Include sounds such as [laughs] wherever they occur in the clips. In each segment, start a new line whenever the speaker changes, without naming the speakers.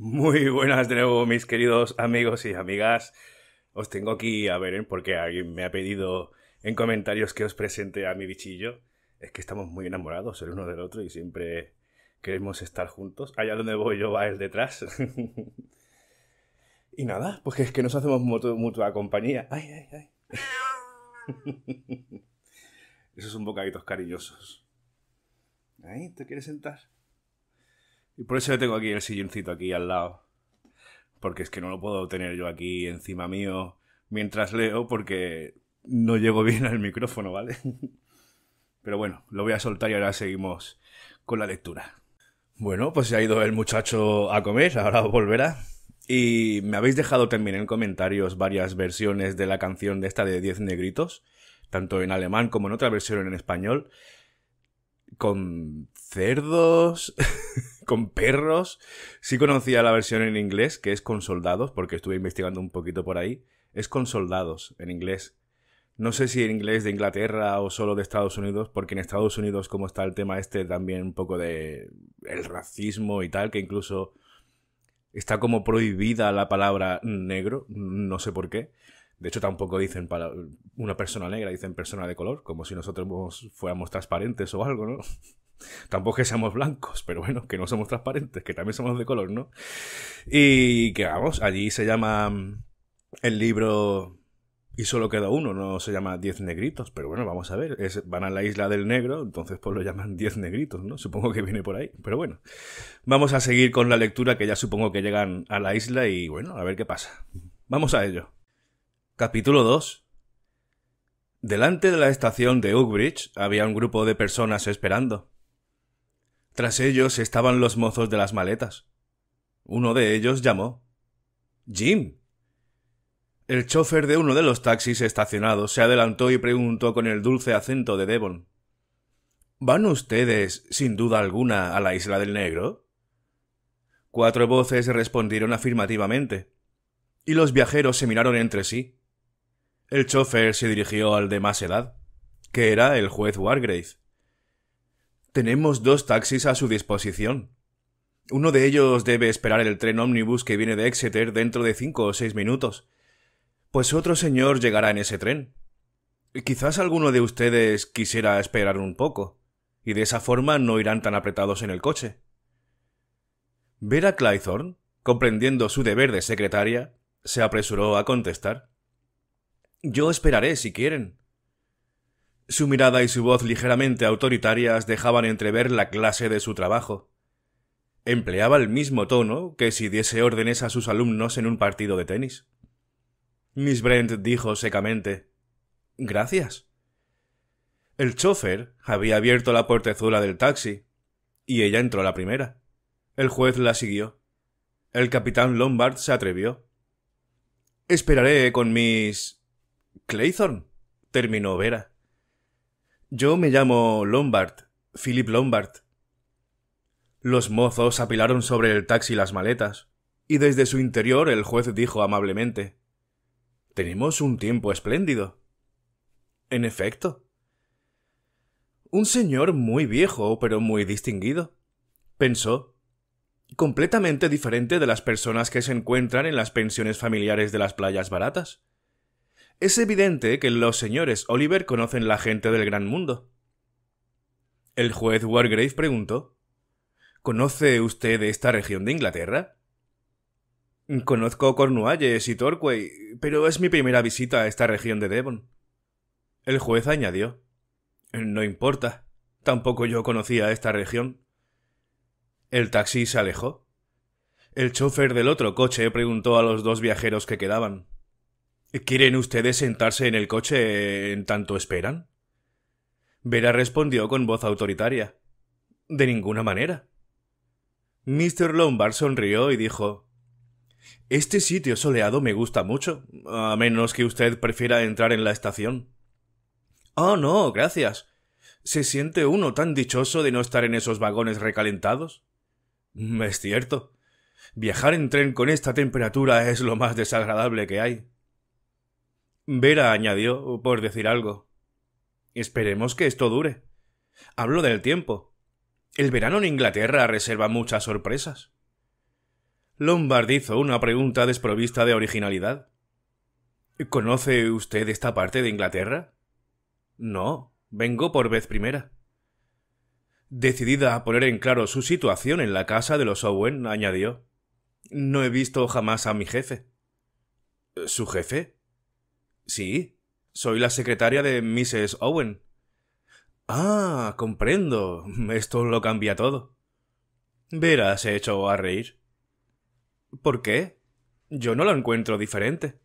Muy buenas de nuevo, mis queridos amigos y amigas. Os tengo aquí, a ver, ¿eh? porque alguien me ha pedido en comentarios que os presente a mi bichillo. Es que estamos muy enamorados el uno del otro y siempre queremos estar juntos. Allá donde voy yo va el detrás. [laughs] y nada, pues es que nos hacemos mutua compañía. Ay, ay, ay. [laughs] Esos son bocaditos cariñosos. Ahí, ¿te quieres sentar? Y por eso yo tengo aquí el silloncito aquí al lado. Porque es que no lo puedo tener yo aquí encima mío mientras leo porque no llego bien al micrófono, ¿vale? [laughs] Pero bueno, lo voy a soltar y ahora seguimos con la lectura. Bueno, pues se ha ido el muchacho a comer, ahora volverá. Y me habéis dejado también en comentarios varias versiones de la canción de esta de Diez negritos, tanto en alemán como en otra versión en español, con cerdos. [laughs] con perros. Sí conocía la versión en inglés, que es con soldados, porque estuve investigando un poquito por ahí. Es con soldados en inglés. No sé si en inglés de Inglaterra o solo de Estados Unidos, porque en Estados Unidos, como está el tema este, también un poco de el racismo y tal, que incluso está como prohibida la palabra negro, no sé por qué. De hecho, tampoco dicen para una persona negra, dicen persona de color, como si nosotros fuéramos transparentes o algo, ¿no? Tampoco que seamos blancos, pero bueno, que no somos transparentes, que también somos de color, ¿no? Y que vamos, allí se llama mm, el libro y solo queda uno, no se llama Diez Negritos, pero bueno, vamos a ver, es, van a la isla del negro, entonces pues lo llaman Diez Negritos, ¿no? Supongo que viene por ahí, pero bueno, vamos a seguir con la lectura que ya supongo que llegan a la isla y bueno, a ver qué pasa. Vamos a ello. Capítulo 2. Delante de la estación de Uckbridge había un grupo de personas esperando. Tras ellos estaban los mozos de las maletas. Uno de ellos llamó. Jim. El chófer de uno de los taxis estacionados se adelantó y preguntó con el dulce acento de Devon. ¿Van ustedes, sin duda alguna, a la isla del negro? Cuatro voces respondieron afirmativamente, y los viajeros se miraron entre sí. El chófer se dirigió al de más edad, que era el juez Wargrave. Tenemos dos taxis a su disposición. Uno de ellos debe esperar el tren ómnibus que viene de Exeter dentro de cinco o seis minutos. Pues otro señor llegará en ese tren. Quizás alguno de ustedes quisiera esperar un poco, y de esa forma no irán tan apretados en el coche. Vera Claythorne, comprendiendo su deber de secretaria, se apresuró a contestar. Yo esperaré si quieren. Su mirada y su voz ligeramente autoritarias dejaban entrever la clase de su trabajo. Empleaba el mismo tono que si diese órdenes a sus alumnos en un partido de tenis. Miss Brent dijo secamente Gracias. El chofer había abierto la portezuela del taxi, y ella entró la primera. El juez la siguió. El capitán Lombard se atrevió. Esperaré con Miss... Claythorne, terminó Vera. Yo me llamo Lombard, Philip Lombard. Los mozos apilaron sobre el taxi las maletas, y desde su interior el juez dijo amablemente Tenemos un tiempo espléndido. En efecto. Un señor muy viejo, pero muy distinguido, pensó, completamente diferente de las personas que se encuentran en las pensiones familiares de las playas baratas es evidente que los señores Oliver conocen la gente del gran mundo. El juez Wargrave preguntó ¿Conoce usted esta región de Inglaterra? Conozco Cornualles y Torquay, pero es mi primera visita a esta región de Devon. El juez añadió No importa, tampoco yo conocía esta región. El taxi se alejó. El chofer del otro coche preguntó a los dos viajeros que quedaban ¿Quieren ustedes sentarse en el coche en tanto esperan? Vera respondió con voz autoritaria. De ninguna manera. Mr. Lombard sonrió y dijo Este sitio soleado me gusta mucho, a menos que usted prefiera entrar en la estación. Oh, no, gracias. ¿Se siente uno tan dichoso de no estar en esos vagones recalentados? Es cierto. Viajar en tren con esta temperatura es lo más desagradable que hay. Vera añadió, por decir algo. Esperemos que esto dure. Hablo del tiempo. El verano en Inglaterra reserva muchas sorpresas. Lombard una pregunta desprovista de originalidad. ¿Conoce usted esta parte de Inglaterra? No, vengo por vez primera. Decidida a poner en claro su situación en la casa de los Owen, añadió No he visto jamás a mi jefe. ¿Su jefe? Sí, soy la secretaria de Mrs. Owen. Ah, comprendo. Esto lo cambia todo. Vera se echó a reír. ¿Por qué? Yo no lo encuentro diferente.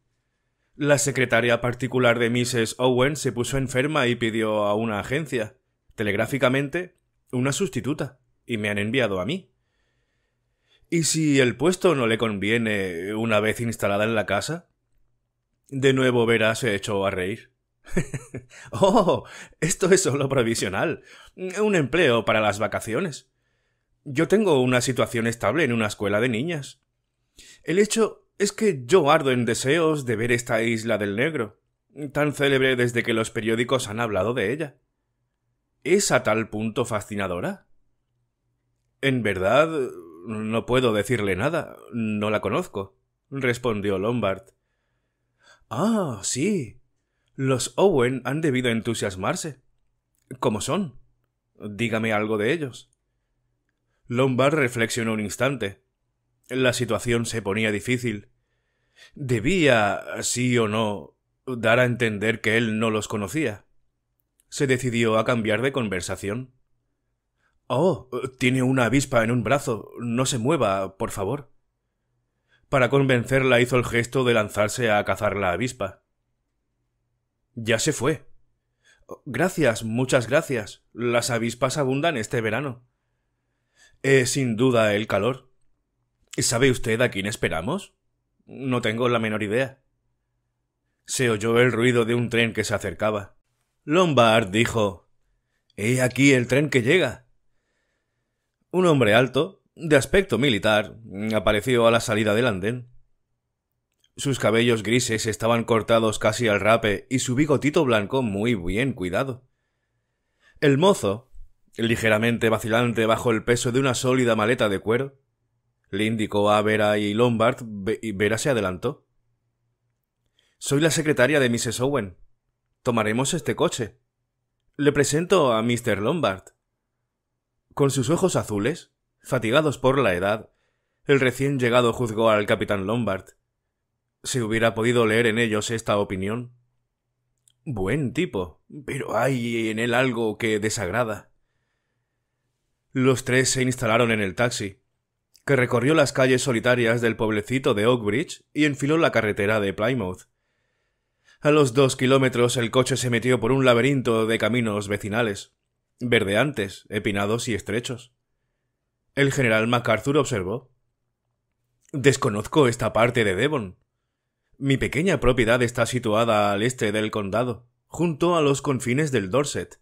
La secretaria particular de Mrs. Owen se puso enferma y pidió a una agencia, telegráficamente, una sustituta, y me han enviado a mí. ¿Y si el puesto no le conviene una vez instalada en la casa? De nuevo verás se echó a reír. [laughs] oh, esto es solo provisional. Un empleo para las vacaciones. Yo tengo una situación estable en una escuela de niñas. El hecho es que yo ardo en deseos de ver esta isla del negro, tan célebre desde que los periódicos han hablado de ella. ¿Es a tal punto fascinadora? En verdad, no puedo decirle nada. No la conozco, respondió Lombard. Ah, sí. Los Owen han debido entusiasmarse. ¿Cómo son? Dígame algo de ellos. Lombard reflexionó un instante. La situación se ponía difícil. Debía, sí o no, dar a entender que él no los conocía. Se decidió a cambiar de conversación. Oh, tiene una avispa en un brazo. No se mueva, por favor para convencerla hizo el gesto de lanzarse a cazar la avispa. Ya se fue. Oh, gracias, muchas gracias. Las avispas abundan este verano. Es sin duda el calor. ¿Sabe usted a quién esperamos? No tengo la menor idea. Se oyó el ruido de un tren que se acercaba. Lombard dijo He aquí el tren que llega. Un hombre alto, de aspecto militar, mm, apareció a la salida del andén. Sus cabellos grises estaban cortados casi al rape y su bigotito blanco muy bien cuidado. El mozo, ligeramente vacilante bajo el peso de una sólida maleta de cuero, le indicó a Vera y Lombard y Vera se adelantó. Soy la secretaria de Mrs. Owen. Tomaremos este coche. Le presento a Mr. Lombard. Con sus ojos azules, fatigados por la edad, el recién llegado juzgó al capitán Lombard. ¿Se hubiera podido leer en ellos esta opinión? Buen tipo, pero hay en él algo que desagrada. Los tres se instalaron en el taxi, que recorrió las calles solitarias del pueblecito de Oakbridge y enfiló la carretera de Plymouth. A los dos kilómetros el coche se metió por un laberinto de caminos vecinales, verdeantes, epinados y estrechos. El general MacArthur observó. Desconozco esta parte de Devon. Mi pequeña propiedad está situada al este del condado, junto a los confines del Dorset.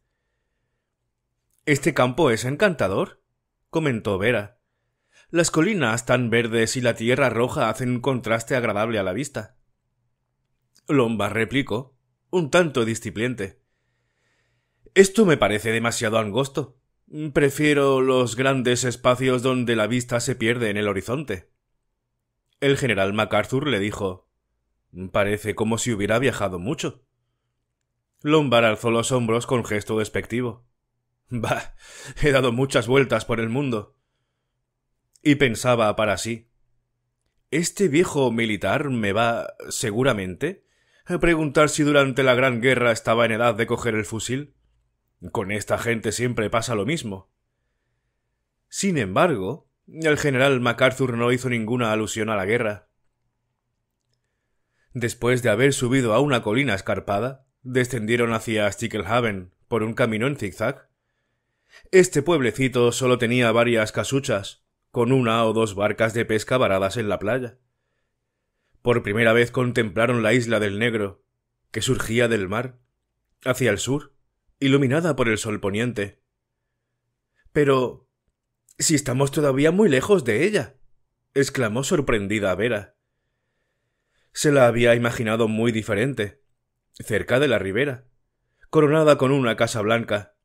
Este campo es encantador, comentó Vera. Las colinas tan verdes y la tierra roja hacen un contraste agradable a la vista. Lomba replicó, un tanto discipliente. Esto me parece demasiado angosto. Prefiero los grandes espacios donde la vista se pierde en el horizonte. El general MacArthur le dijo Parece como si hubiera viajado mucho. Lombar alzó los hombros con gesto despectivo. Bah, he dado muchas vueltas por el mundo. Y pensaba para sí. Este viejo militar me va, seguramente, a preguntar si durante la Gran Guerra estaba en edad de coger el fusil. Con esta gente siempre pasa lo mismo. Sin embargo, el general MacArthur no hizo ninguna alusión a la guerra. Después de haber subido a una colina escarpada, descendieron hacia Stickelhaven por un camino en zigzag. Este pueblecito solo tenía varias casuchas, con una o dos barcas de pesca varadas en la playa. Por primera vez contemplaron la isla del Negro, que surgía del mar, hacia el sur, iluminada por el sol poniente. Pero... si estamos todavía muy lejos de ella. exclamó sorprendida Vera. Se la había imaginado muy diferente, cerca de la ribera, coronada con una casa blanca.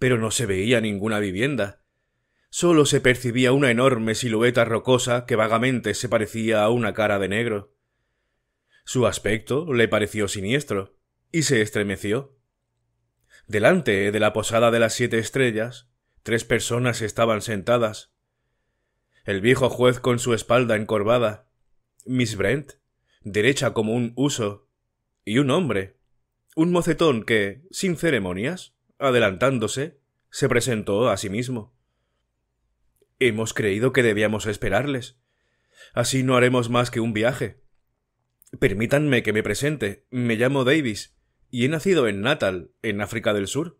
Pero no se veía ninguna vivienda. Solo se percibía una enorme silueta rocosa que vagamente se parecía a una cara de negro. Su aspecto le pareció siniestro, y se estremeció. Delante de la posada de las siete estrellas, tres personas estaban sentadas. El viejo juez con su espalda encorvada, Miss Brent, derecha como un huso, y un hombre, un mocetón que, sin ceremonias, adelantándose, se presentó a sí mismo. Hemos creído que debíamos esperarles. Así no haremos más que un viaje. Permítanme que me presente. Me llamo Davis y he nacido en Natal, en África del Sur.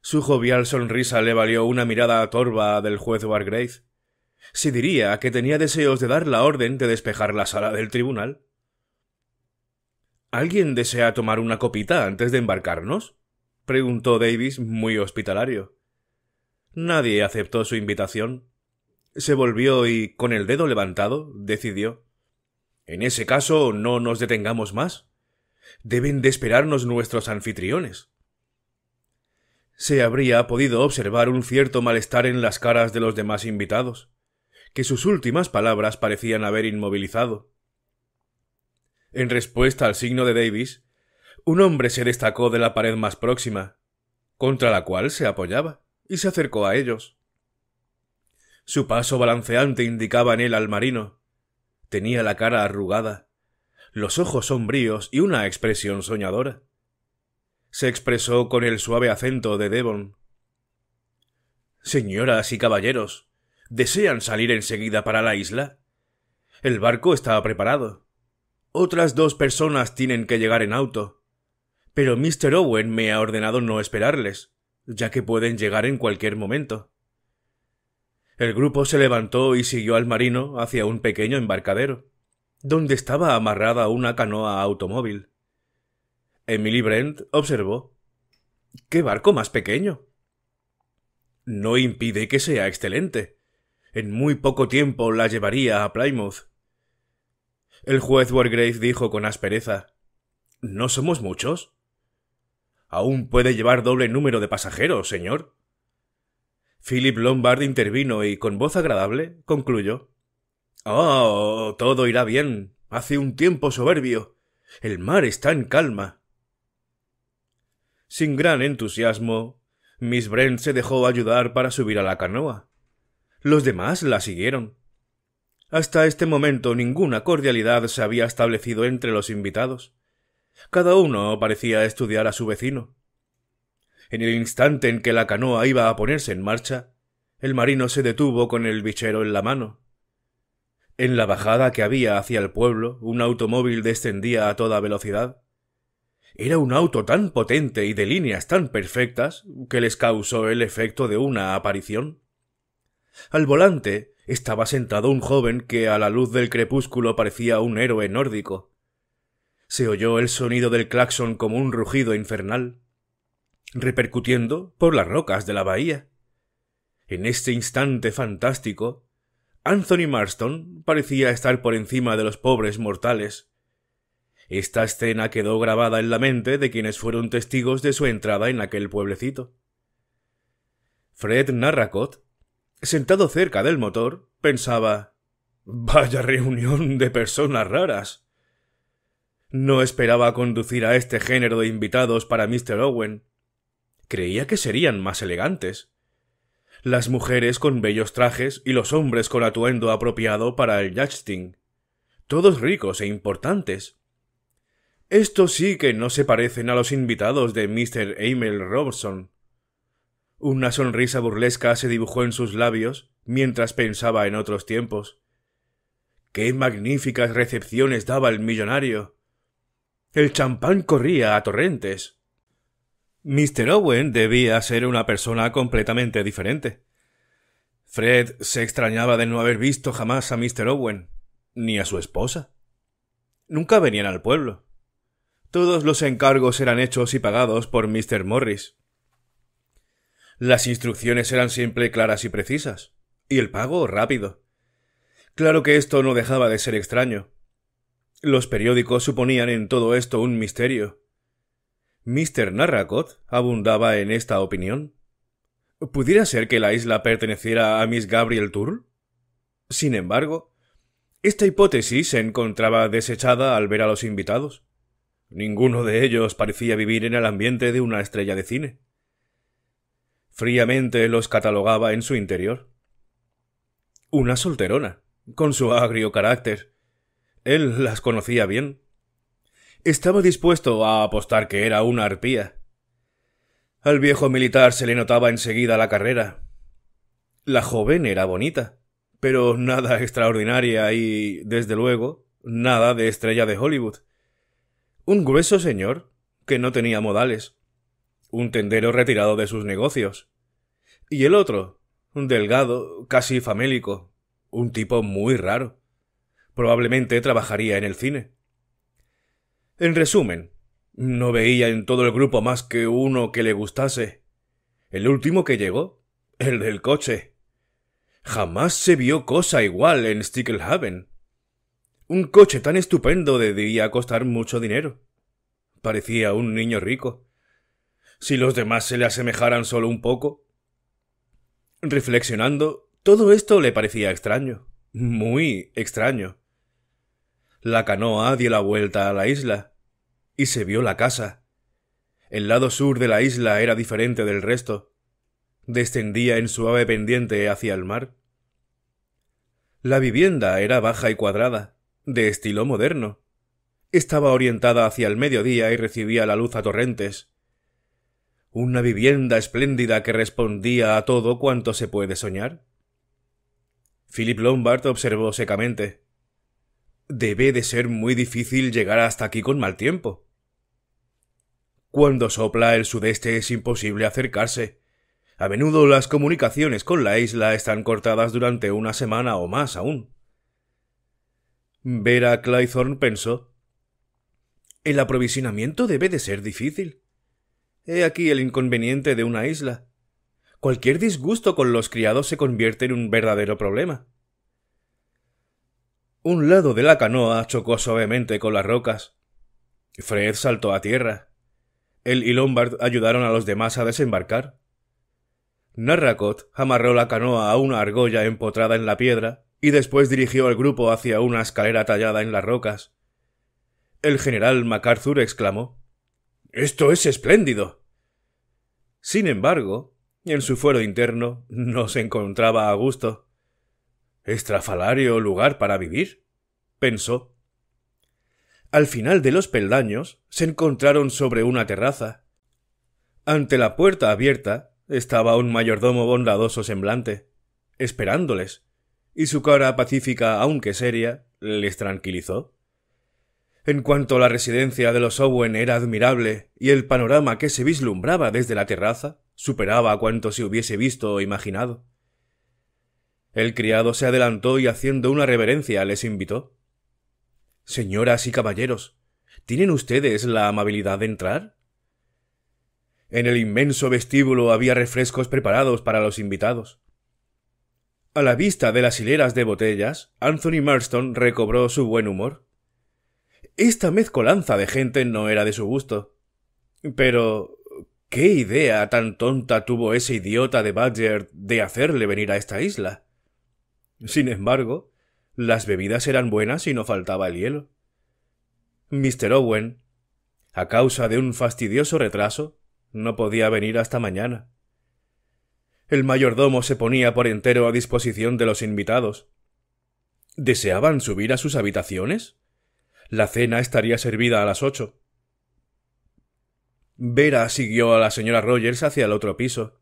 Su jovial sonrisa le valió una mirada torva del juez Wargrave. Se diría que tenía deseos de dar la orden de despejar la sala del tribunal. ¿Alguien desea tomar una copita antes de embarcarnos? preguntó Davis muy hospitalario. Nadie aceptó su invitación. Se volvió y, con el dedo levantado, decidió En ese caso, no nos detengamos más. Deben de esperarnos nuestros anfitriones. Se habría podido observar un cierto malestar en las caras de los demás invitados, que sus últimas palabras parecían haber inmovilizado. En respuesta al signo de Davis, un hombre se destacó de la pared más próxima, contra la cual se apoyaba, y se acercó a ellos. Su paso balanceante indicaba en él al marino. Tenía la cara arrugada, los ojos sombríos y una expresión soñadora. Se expresó con el suave acento de Devon. Señoras y caballeros, ¿desean salir enseguida para la isla? El barco está preparado. Otras dos personas tienen que llegar en auto. Pero Mr. Owen me ha ordenado no esperarles, ya que pueden llegar en cualquier momento. El grupo se levantó y siguió al marino hacia un pequeño embarcadero donde estaba amarrada una canoa automóvil. Emily Brent observó ¡Qué barco más pequeño! No impide que sea excelente. En muy poco tiempo la llevaría a Plymouth. El juez Wargrave dijo con aspereza ¿No somos muchos? Aún puede llevar doble número de pasajeros, señor. Philip Lombard intervino y, con voz agradable, concluyó Oh, todo irá bien. Hace un tiempo soberbio. El mar está en calma. Sin gran entusiasmo, Miss Brent se dejó ayudar para subir a la canoa. Los demás la siguieron. Hasta este momento ninguna cordialidad se había establecido entre los invitados. Cada uno parecía estudiar a su vecino. En el instante en que la canoa iba a ponerse en marcha, el marino se detuvo con el bichero en la mano. En la bajada que había hacia el pueblo, un automóvil descendía a toda velocidad. Era un auto tan potente y de líneas tan perfectas que les causó el efecto de una aparición. Al volante estaba sentado un joven que a la luz del crepúsculo parecía un héroe nórdico. Se oyó el sonido del claxon como un rugido infernal, repercutiendo por las rocas de la bahía. En este instante fantástico, Anthony Marston parecía estar por encima de los pobres mortales. Esta escena quedó grabada en la mente de quienes fueron testigos de su entrada en aquel pueblecito. Fred Narracott, sentado cerca del motor, pensaba Vaya reunión de personas raras. No esperaba conducir a este género de invitados para Mr. Owen. Creía que serían más elegantes las mujeres con bellos trajes y los hombres con atuendo apropiado para el yachting. Todos ricos e importantes. Esto sí que no se parecen a los invitados de Mr. Emil Robson. Una sonrisa burlesca se dibujó en sus labios mientras pensaba en otros tiempos. ¡Qué magníficas recepciones daba el millonario! El champán corría a torrentes. Mr. Owen debía ser una persona completamente diferente. Fred se extrañaba de no haber visto jamás a Mr. Owen, ni a su esposa. Nunca venían al pueblo. Todos los encargos eran hechos y pagados por Mr. Morris. Las instrucciones eran siempre claras y precisas, y el pago rápido. Claro que esto no dejaba de ser extraño. Los periódicos suponían en todo esto un misterio, Mr. Narracot abundaba en esta opinión. ¿Pudiera ser que la isla perteneciera a Miss Gabriel Tour? Sin embargo, esta hipótesis se encontraba desechada al ver a los invitados. Ninguno de ellos parecía vivir en el ambiente de una estrella de cine. Fríamente los catalogaba en su interior. Una solterona, con su agrio carácter. Él las conocía bien. Estaba dispuesto a apostar que era una arpía. Al viejo militar se le notaba enseguida la carrera. La joven era bonita, pero nada extraordinaria y, desde luego, nada de estrella de Hollywood. Un grueso señor, que no tenía modales. Un tendero retirado de sus negocios. Y el otro, un delgado, casi famélico. Un tipo muy raro. Probablemente trabajaría en el cine. En resumen, no veía en todo el grupo más que uno que le gustase. El último que llegó, el del coche. Jamás se vio cosa igual en Sticklehaven. Un coche tan estupendo debía costar mucho dinero. Parecía un niño rico. Si los demás se le asemejaran solo un poco. Reflexionando, todo esto le parecía extraño, muy extraño. La canoa dio la vuelta a la isla, y se vio la casa. El lado sur de la isla era diferente del resto. Descendía en suave pendiente hacia el mar. La vivienda era baja y cuadrada, de estilo moderno. Estaba orientada hacia el mediodía y recibía la luz a torrentes. Una vivienda espléndida que respondía a todo cuanto se puede soñar. Philip Lombard observó secamente. Debe de ser muy difícil llegar hasta aquí con mal tiempo. Cuando sopla el sudeste es imposible acercarse. A menudo las comunicaciones con la isla están cortadas durante una semana o más aún. Vera Claythorne pensó. El aprovisionamiento debe de ser difícil. He aquí el inconveniente de una isla. Cualquier disgusto con los criados se convierte en un verdadero problema. Un lado de la canoa chocó suavemente con las rocas. Fred saltó a tierra. Él y Lombard ayudaron a los demás a desembarcar. Narracot amarró la canoa a una argolla empotrada en la piedra y después dirigió al grupo hacia una escalera tallada en las rocas. El general MacArthur exclamó Esto es espléndido. Sin embargo, en su fuero interno no se encontraba a gusto. Estrafalario lugar para vivir, pensó. Al final de los peldaños se encontraron sobre una terraza. Ante la puerta abierta estaba un mayordomo bondadoso semblante, esperándoles, y su cara pacífica aunque seria les tranquilizó. En cuanto la residencia de los Owen era admirable y el panorama que se vislumbraba desde la terraza superaba cuanto se hubiese visto o imaginado. El criado se adelantó y haciendo una reverencia les invitó. Señoras y caballeros, ¿tienen ustedes la amabilidad de entrar? En el inmenso vestíbulo había refrescos preparados para los invitados. A la vista de las hileras de botellas, Anthony Marston recobró su buen humor. Esta mezcolanza de gente no era de su gusto. Pero. ¿qué idea tan tonta tuvo ese idiota de Badger de hacerle venir a esta isla? Sin embargo, las bebidas eran buenas y no faltaba el hielo. Mr. Owen, a causa de un fastidioso retraso, no podía venir hasta mañana. El mayordomo se ponía por entero a disposición de los invitados. ¿Deseaban subir a sus habitaciones? La cena estaría servida a las ocho. Vera siguió a la señora Rogers hacia el otro piso.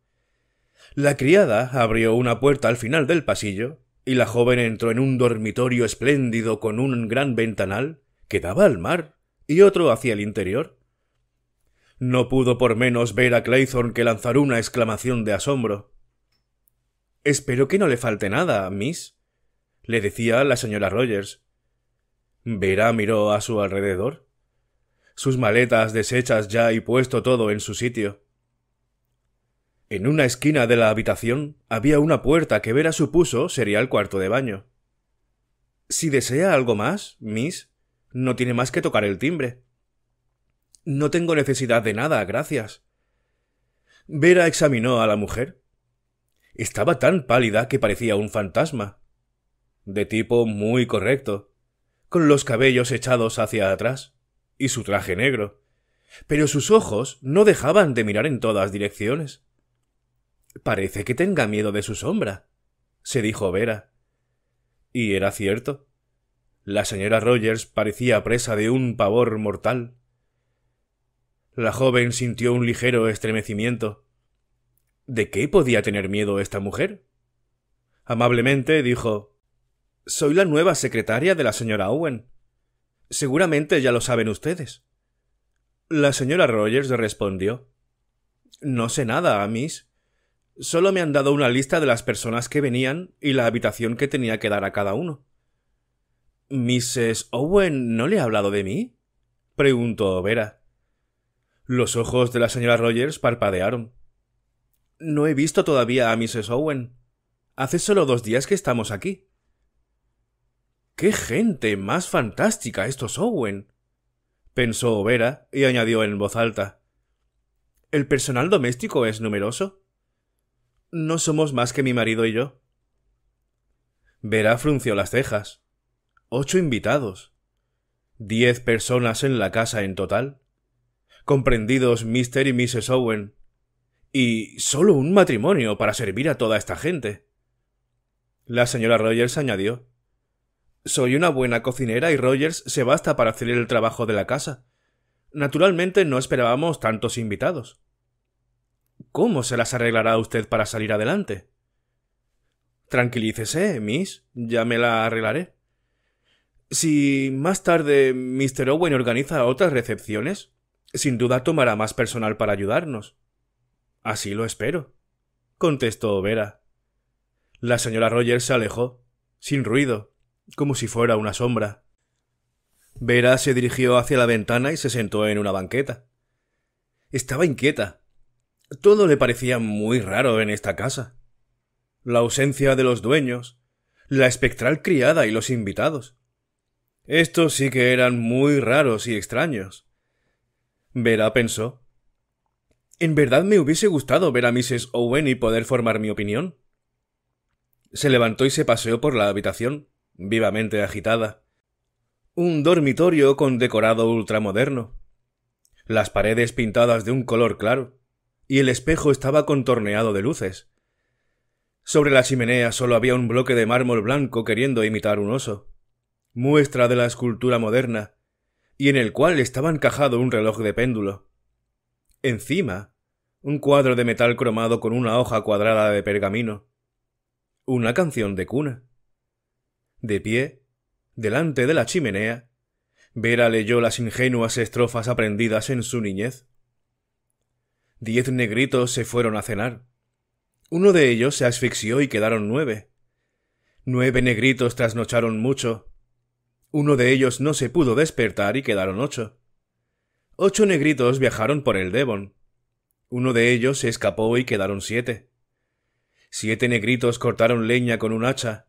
La criada abrió una puerta al final del pasillo y la joven entró en un dormitorio espléndido con un gran ventanal que daba al mar y otro hacia el interior. No pudo por menos ver a Claythorne que lanzar una exclamación de asombro. Espero que no le falte nada, Miss, le decía la señora Rogers. Vera miró a su alrededor. Sus maletas deshechas ya y puesto todo en su sitio. En una esquina de la habitación había una puerta que Vera supuso sería el cuarto de baño. Si desea algo más, Miss, no tiene más que tocar el timbre. No tengo necesidad de nada, gracias. Vera examinó a la mujer. Estaba tan pálida que parecía un fantasma. De tipo muy correcto, con los cabellos echados hacia atrás, y su traje negro. Pero sus ojos no dejaban de mirar en todas direcciones. Parece que tenga miedo de su sombra, se dijo Vera. Y era cierto. La señora Rogers parecía presa de un pavor mortal. La joven sintió un ligero estremecimiento. ¿De qué podía tener miedo esta mujer? Amablemente dijo Soy la nueva secretaria de la señora Owen. Seguramente ya lo saben ustedes. La señora Rogers respondió No sé nada, Miss. Solo me han dado una lista de las personas que venían y la habitación que tenía que dar a cada uno. ¿Mrs. Owen no le ha hablado de mí? preguntó Vera. Los ojos de la señora Rogers parpadearon. No he visto todavía a Mrs. Owen. Hace solo dos días que estamos aquí. ¡Qué gente más fantástica estos Owen! pensó Vera y añadió en voz alta. El personal doméstico es numeroso. No somos más que mi marido y yo. Verá frunció las cejas. Ocho invitados. Diez personas en la casa en total. Comprendidos Mr. y Mrs. Owen. Y solo un matrimonio para servir a toda esta gente. La señora Rogers añadió. Soy una buena cocinera y Rogers se basta para hacer el trabajo de la casa. Naturalmente no esperábamos tantos invitados. ¿Cómo se las arreglará usted para salir adelante? Tranquilícese, Miss, ya me la arreglaré. Si más tarde Mr. Owen organiza otras recepciones, sin duda tomará más personal para ayudarnos. Así lo espero, contestó Vera. La señora Rogers se alejó, sin ruido, como si fuera una sombra. Vera se dirigió hacia la ventana y se sentó en una banqueta. Estaba inquieta, todo le parecía muy raro en esta casa. La ausencia de los dueños, la espectral criada y los invitados. Estos sí que eran muy raros y extraños. Vera pensó. En verdad me hubiese gustado ver a Mrs. Owen y poder formar mi opinión. Se levantó y se paseó por la habitación, vivamente agitada. Un dormitorio con decorado ultramoderno. Las paredes pintadas de un color claro y el espejo estaba contorneado de luces. Sobre la chimenea solo había un bloque de mármol blanco queriendo imitar un oso, muestra de la escultura moderna, y en el cual estaba encajado un reloj de péndulo. Encima, un cuadro de metal cromado con una hoja cuadrada de pergamino. Una canción de cuna. De pie, delante de la chimenea, Vera leyó las ingenuas estrofas aprendidas en su niñez. Diez negritos se fueron a cenar. Uno de ellos se asfixió y quedaron nueve. Nueve negritos trasnocharon mucho. Uno de ellos no se pudo despertar y quedaron ocho. Ocho negritos viajaron por el Devon. Uno de ellos se escapó y quedaron siete. Siete negritos cortaron leña con un hacha.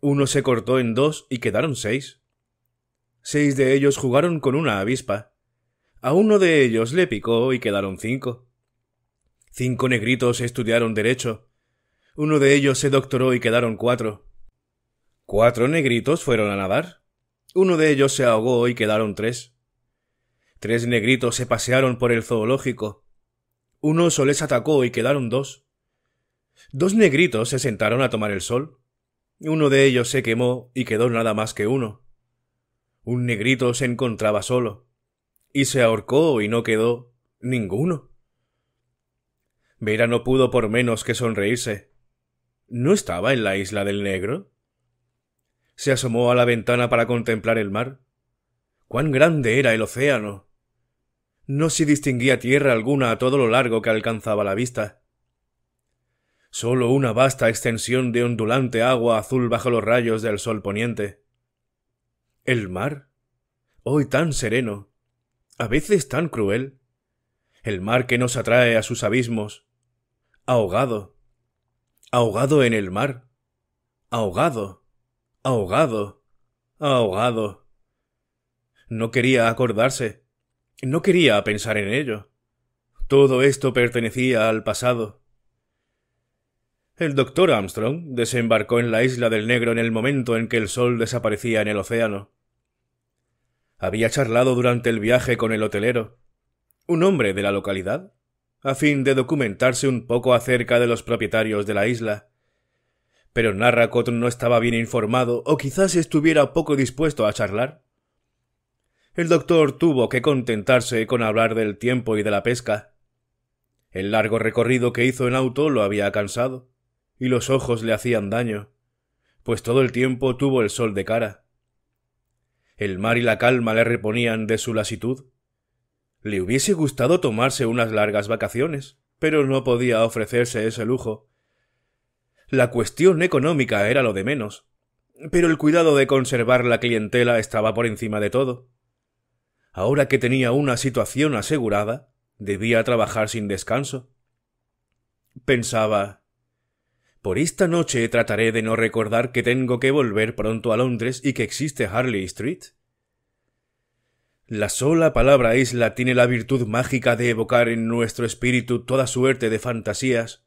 Uno se cortó en dos y quedaron seis. Seis de ellos jugaron con una avispa. A uno de ellos le picó y quedaron cinco. Cinco negritos estudiaron derecho. Uno de ellos se doctoró y quedaron cuatro. Cuatro negritos fueron a nadar. Uno de ellos se ahogó y quedaron tres. Tres negritos se pasearon por el zoológico. Uno oso les atacó y quedaron dos. Dos negritos se sentaron a tomar el sol. Uno de ellos se quemó y quedó nada más que uno. Un negrito se encontraba solo. Y se ahorcó y no quedó ninguno. Vera no pudo por menos que sonreírse. ¿No estaba en la isla del negro? Se asomó a la ventana para contemplar el mar. ¡Cuán grande era el océano! No se distinguía tierra alguna a todo lo largo que alcanzaba la vista. Sólo una vasta extensión de ondulante agua azul bajo los rayos del sol poniente. El mar, hoy ¡Oh, tan sereno, a veces tan cruel, el mar que nos atrae a sus abismos, ahogado, ahogado en el mar, ahogado, ahogado, ahogado. No quería acordarse, no quería pensar en ello. Todo esto pertenecía al pasado. El doctor Armstrong desembarcó en la isla del Negro en el momento en que el sol desaparecía en el océano. Había charlado durante el viaje con el hotelero, un hombre de la localidad, a fin de documentarse un poco acerca de los propietarios de la isla. Pero Narracot no estaba bien informado o quizás estuviera poco dispuesto a charlar. El doctor tuvo que contentarse con hablar del tiempo y de la pesca. El largo recorrido que hizo en auto lo había cansado, y los ojos le hacían daño, pues todo el tiempo tuvo el sol de cara. El mar y la calma le reponían de su lasitud. Le hubiese gustado tomarse unas largas vacaciones, pero no podía ofrecerse ese lujo. La cuestión económica era lo de menos, pero el cuidado de conservar la clientela estaba por encima de todo. Ahora que tenía una situación asegurada, debía trabajar sin descanso. Pensaba por esta noche trataré de no recordar que tengo que volver pronto a Londres y que existe Harley Street. La sola palabra isla tiene la virtud mágica de evocar en nuestro espíritu toda suerte de fantasías,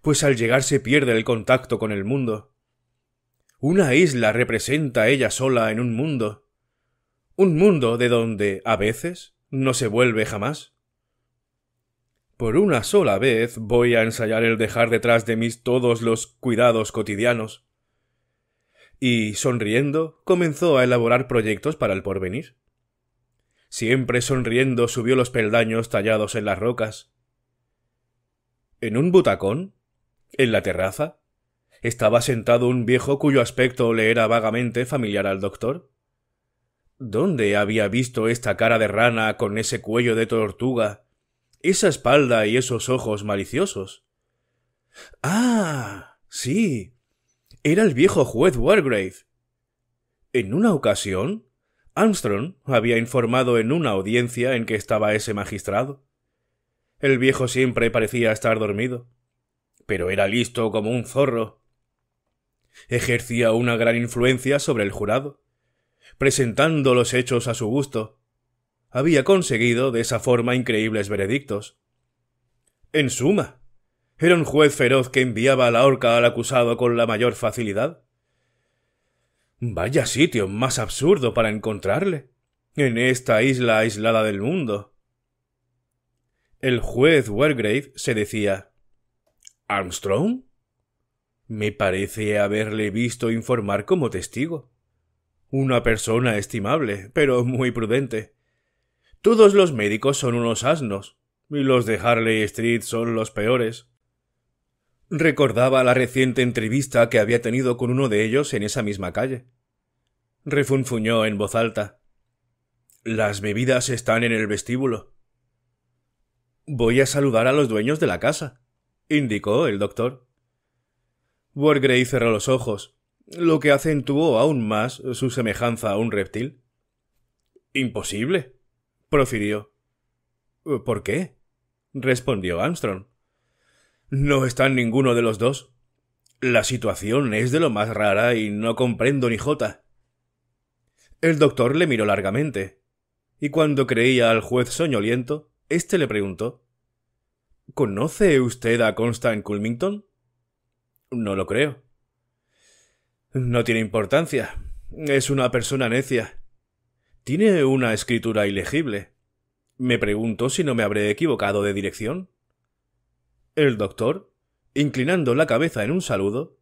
pues al llegar se pierde el contacto con el mundo. Una isla representa ella sola en un mundo, un mundo de donde, a veces, no se vuelve jamás. Por una sola vez voy a ensayar el dejar detrás de mí todos los cuidados cotidianos. Y, sonriendo, comenzó a elaborar proyectos para el porvenir. Siempre sonriendo subió los peldaños tallados en las rocas. En un butacón, en la terraza, estaba sentado un viejo cuyo aspecto le era vagamente familiar al doctor. ¿Dónde había visto esta cara de rana con ese cuello de tortuga, esa espalda y esos ojos maliciosos? Ah. sí. Era el viejo juez Wargrave. En una ocasión, Armstrong había informado en una audiencia en que estaba ese magistrado. El viejo siempre parecía estar dormido, pero era listo como un zorro. Ejercía una gran influencia sobre el jurado, presentando los hechos a su gusto. Había conseguido de esa forma increíbles veredictos. En suma, era un juez feroz que enviaba a la horca al acusado con la mayor facilidad. Vaya sitio más absurdo para encontrarle. En esta isla aislada del mundo. El juez Wargrave se decía ¿Armstrong? Me parece haberle visto informar como testigo. Una persona estimable, pero muy prudente. Todos los médicos son unos asnos, y los de Harley Street son los peores. Recordaba la reciente entrevista que había tenido con uno de ellos en esa misma calle. Refunfuñó en voz alta. Las bebidas están en el vestíbulo. Voy a saludar a los dueños de la casa, indicó el doctor. Wargrey cerró los ojos, lo que acentuó aún más su semejanza a un reptil. Imposible, profirió. ¿Por qué? respondió Armstrong. ¿No está ninguno de los dos? La situación es de lo más rara y no comprendo ni jota. El doctor le miró largamente, y cuando creía al juez soñoliento, éste le preguntó ¿Conoce usted a Constant Culmington? No lo creo. No tiene importancia. Es una persona necia. Tiene una escritura ilegible. Me pregunto si no me habré equivocado de dirección. El doctor, inclinando la cabeza en un saludo,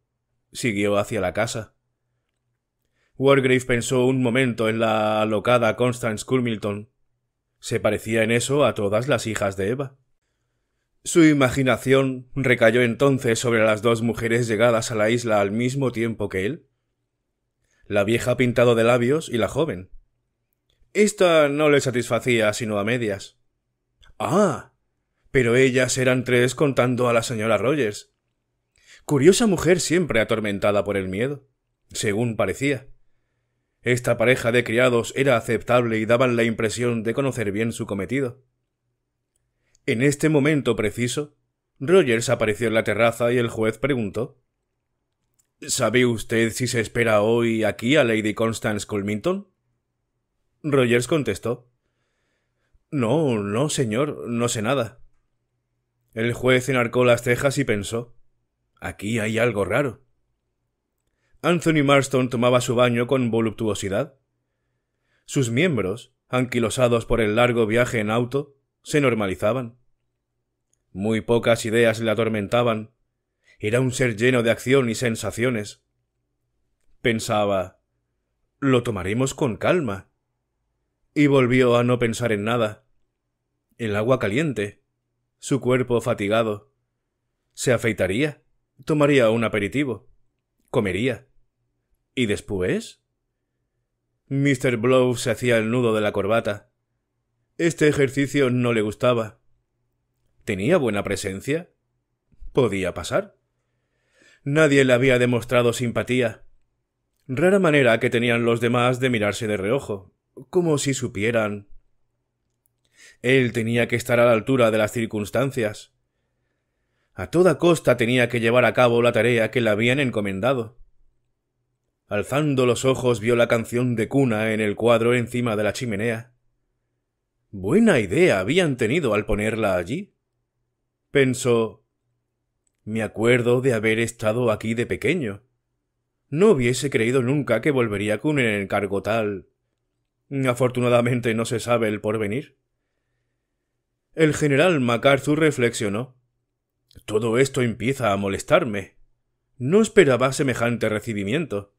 siguió hacia la casa. Wargrave pensó un momento en la alocada Constance Culmilton. Se parecía en eso a todas las hijas de Eva. Su imaginación recayó entonces sobre las dos mujeres llegadas a la isla al mismo tiempo que él. La vieja pintado de labios y la joven. Esta no le satisfacía sino a medias. Ah pero ellas eran tres contando a la señora Rogers. Curiosa mujer siempre atormentada por el miedo, según parecía. Esta pareja de criados era aceptable y daban la impresión de conocer bien su cometido. En este momento preciso, Rogers apareció en la terraza y el juez preguntó ¿Sabe usted si se espera hoy aquí a Lady Constance Colmington? Rogers contestó No, no, señor, no sé nada. El juez enarcó las cejas y pensó Aquí hay algo raro. Anthony Marston tomaba su baño con voluptuosidad. Sus miembros, anquilosados por el largo viaje en auto, se normalizaban. Muy pocas ideas le atormentaban. Era un ser lleno de acción y sensaciones. Pensaba lo tomaremos con calma. Y volvió a no pensar en nada. El agua caliente, su cuerpo fatigado. Se afeitaría, tomaría un aperitivo, comería. ¿Y después? Mr. Blow se hacía el nudo de la corbata. Este ejercicio no le gustaba. ¿Tenía buena presencia? ¿Podía pasar? Nadie le había demostrado simpatía. Rara manera que tenían los demás de mirarse de reojo, como si supieran él tenía que estar a la altura de las circunstancias. A toda costa tenía que llevar a cabo la tarea que le habían encomendado. Alzando los ojos vio la canción de cuna en el cuadro encima de la chimenea. Buena idea habían tenido al ponerla allí. Pensó Me acuerdo de haber estado aquí de pequeño. No hubiese creído nunca que volvería con el encargo tal. Afortunadamente no se sabe el porvenir. El general MacArthur reflexionó. Todo esto empieza a molestarme. No esperaba semejante recibimiento.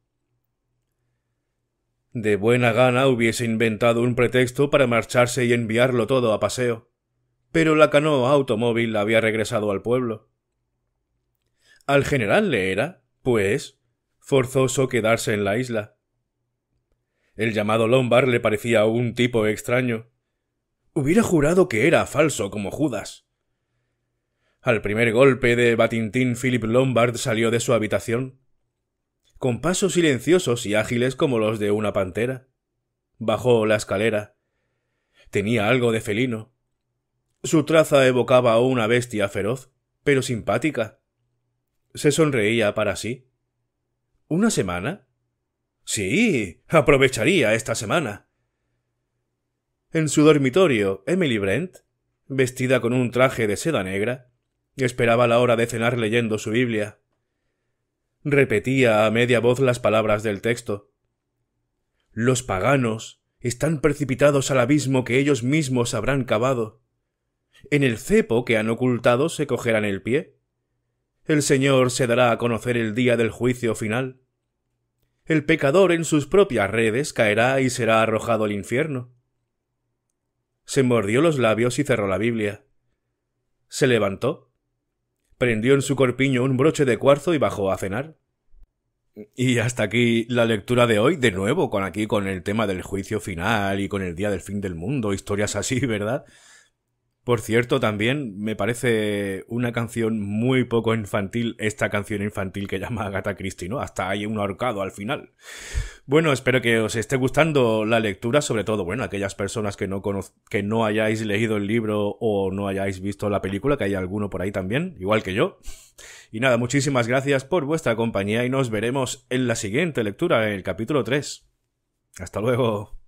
De buena gana hubiese inventado un pretexto para marcharse y enviarlo todo a paseo, pero la canoa automóvil había regresado al pueblo. Al general le era, pues, forzoso quedarse en la isla. El llamado lombar le parecía un tipo extraño, Hubiera jurado que era falso como Judas. Al primer golpe de Batintín, Philip Lombard salió de su habitación, con pasos silenciosos y ágiles como los de una pantera. Bajó la escalera. Tenía algo de felino. Su traza evocaba a una bestia feroz, pero simpática. Se sonreía para sí. ¿Una semana? Sí, aprovecharía esta semana. En su dormitorio, Emily Brent, vestida con un traje de seda negra, esperaba la hora de cenar leyendo su Biblia. Repetía a media voz las palabras del texto. Los paganos están precipitados al abismo que ellos mismos habrán cavado. En el cepo que han ocultado se cogerán el pie. El Señor se dará a conocer el día del juicio final. El pecador en sus propias redes caerá y será arrojado al infierno se mordió los labios y cerró la Biblia. Se levantó, prendió en su corpiño un broche de cuarzo y bajó a cenar. Y hasta aquí la lectura de hoy, de nuevo, con aquí con el tema del juicio final y con el día del fin del mundo, historias así, ¿verdad? Por cierto, también me parece una canción muy poco infantil, esta canción infantil que llama Gata Christie, ¿no? Hasta hay un ahorcado al final. Bueno, espero que os esté gustando la lectura, sobre todo, bueno, aquellas personas que no, que no hayáis leído el libro o no hayáis visto la película, que hay alguno por ahí también, igual que yo. Y nada, muchísimas gracias por vuestra compañía y nos veremos en la siguiente lectura, en el capítulo 3. Hasta luego.